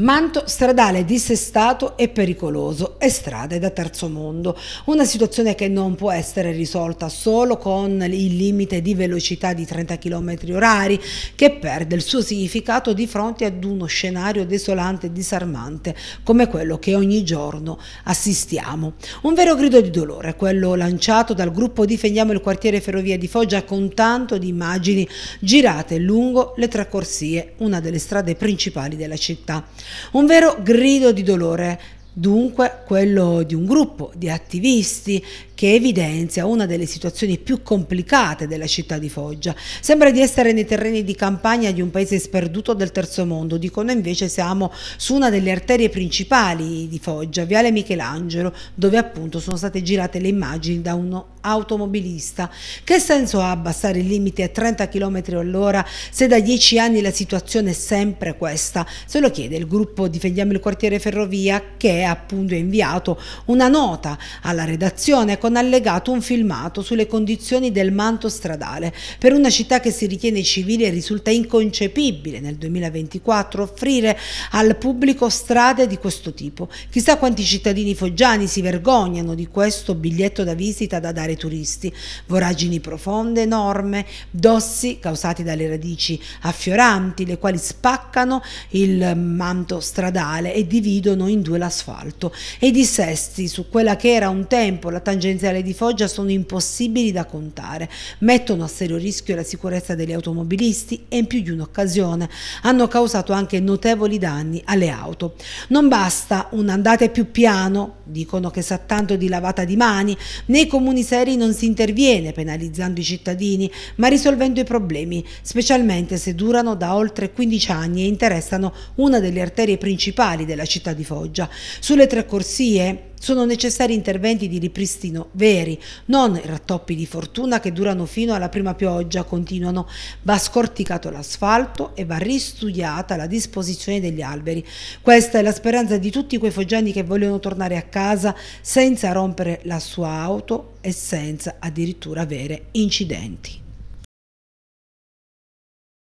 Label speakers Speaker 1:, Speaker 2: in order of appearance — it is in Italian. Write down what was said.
Speaker 1: Manto stradale dissestato e pericoloso e strade da terzo mondo. Una situazione che non può essere risolta solo con il limite di velocità di 30 km orari che perde il suo significato di fronte ad uno scenario desolante e disarmante come quello che ogni giorno assistiamo. Un vero grido di dolore, quello lanciato dal gruppo Difendiamo il quartiere Ferrovia di Foggia con tanto di immagini girate lungo le tre corsie, una delle strade principali della città. Un vero grido di dolore, dunque quello di un gruppo di attivisti che evidenzia una delle situazioni più complicate della città di Foggia. Sembra di essere nei terreni di campagna di un paese sperduto del terzo mondo, dicono invece siamo su una delle arterie principali di Foggia, Viale Michelangelo, dove appunto sono state girate le immagini da un automobilista. Che senso ha abbassare il limite a 30 km all'ora se da 10 anni la situazione è sempre questa? Se lo chiede il gruppo Difendiamo il quartiere Ferrovia che appunto ha inviato una nota alla redazione con con allegato un filmato sulle condizioni del manto stradale. Per una città che si ritiene civile risulta inconcepibile nel 2024 offrire al pubblico strade di questo tipo. Chissà quanti cittadini foggiani si vergognano di questo biglietto da visita da dare ai turisti. Voragini profonde, enorme, dossi causati dalle radici affioranti, le quali spaccano il manto stradale e dividono in due l'asfalto. E dissesti su quella che era un tempo la tangenziale potenziale di Foggia sono impossibili da contare, mettono a serio rischio la sicurezza degli automobilisti e in più di un'occasione hanno causato anche notevoli danni alle auto. Non basta un andate più piano, dicono che sa tanto di lavata di mani, nei comuni seri non si interviene penalizzando i cittadini, ma risolvendo i problemi, specialmente se durano da oltre 15 anni e interessano una delle arterie principali della città di Foggia. Sulle tre corsie sono necessari interventi di ripristino veri, non rattoppi di fortuna che durano fino alla prima pioggia, continuano. Va scorticato l'asfalto e va ristudiata la disposizione degli alberi. Questa è la speranza di tutti quei foggiani che vogliono tornare a casa senza rompere la sua auto e senza addirittura avere incidenti.